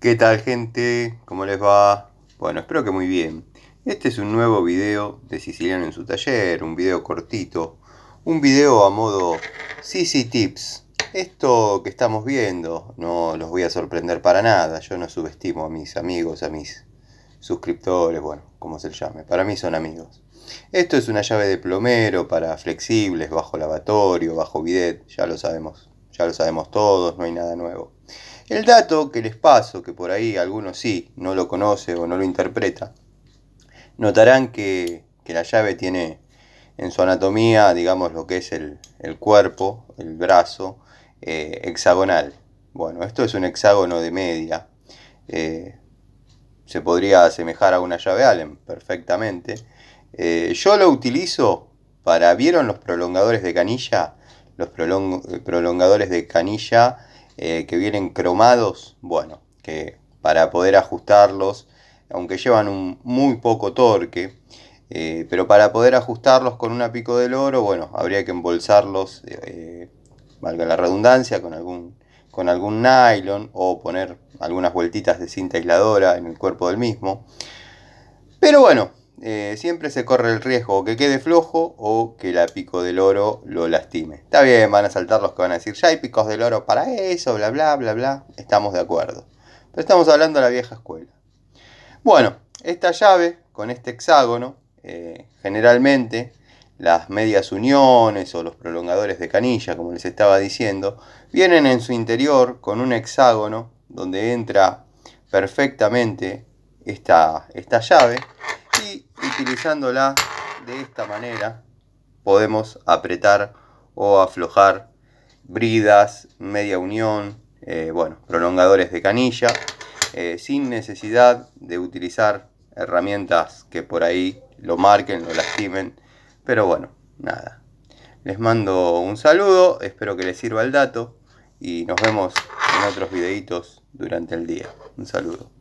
¿Qué tal gente? ¿Cómo les va? Bueno, espero que muy bien. Este es un nuevo video de Siciliano en su taller, un video cortito, un video a modo CC Tips. Esto que estamos viendo no los voy a sorprender para nada, yo no subestimo a mis amigos, a mis suscriptores, bueno, como se llame, para mí son amigos. Esto es una llave de plomero para flexibles, bajo lavatorio, bajo bidet, ya lo sabemos, ya lo sabemos todos, no hay nada nuevo. El dato que les paso, que por ahí algunos sí, no lo conoce o no lo interpreta, notarán que, la llave tiene en su anatomía, digamos, lo que es el, cuerpo, el brazo, eh, hexagonal. Bueno, esto es un hexágono de media. Eh, se podría asemejar a una llave Allen perfectamente. Eh, yo lo utilizo para, ¿vieron los prolongadores de canilla? Los prolongadores de canilla eh, que vienen cromados, bueno, que para poder ajustarlos, aunque llevan un muy poco torque, eh, pero para poder ajustarlos con una pico del oro, bueno, habría que embolsarlos, eh, valga la redundancia, con algún, con algún nylon o poner algunas vueltitas de cinta aisladora en el cuerpo del mismo. Pero bueno, eh, siempre se corre el riesgo que quede flojo o que la pico del oro lo lastime. Está bien, van a saltar los que van a decir, ya hay picos del oro para eso, bla, bla, bla, bla. Estamos de acuerdo. Pero estamos hablando de la vieja escuela. Bueno, esta llave con este hexágono, eh, generalmente las medias uniones o los prolongadores de canilla, como les estaba diciendo, vienen en su interior con un hexágono donde entra perfectamente esta llave utilizándola de esta manera podemos apretar o aflojar bridas, media unión, eh, bueno, prolongadores de canilla, eh, sin necesidad de utilizar herramientas que por ahí lo marquen, lo lastimen. Pero bueno, nada. Les mando un saludo, espero que les sirva el dato y nos vemos en otros videitos durante el día. Un saludo.